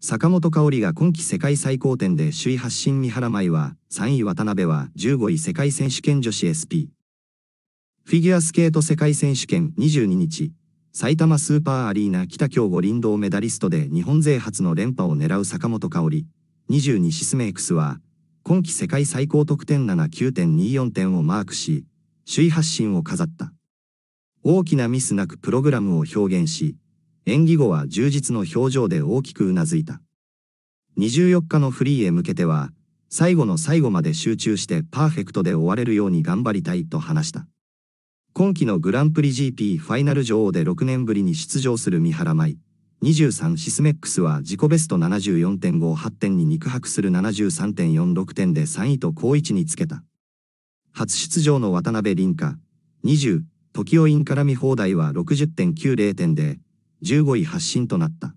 坂本香織が今季世界最高点で首位発進三原舞は、3位渡辺は15位世界選手権女子 SP。フィギュアスケート世界選手権22日、埼玉スーパーアリーナ北京五輪堂メダリストで日本勢初の連覇を狙う坂本香織、22シスメイクスは、今季世界最高得点79.24点をマークし、首位発進を飾った。大きなミスなくプログラムを表現し、演技後は充実の表情で大きくうなずいた。24日のフリーへ向けては、最後の最後まで集中してパーフェクトで終われるように頑張りたいと話した。今季のグランプリ GP ファイナル女王で6年ぶりに出場する三原舞。23シスメックスは自己ベスト74.58点に肉薄する73.46点で3位と好位置につけた。初出場の渡辺凛香、20、時をイン絡み放題は60.90点で、15位発進となった。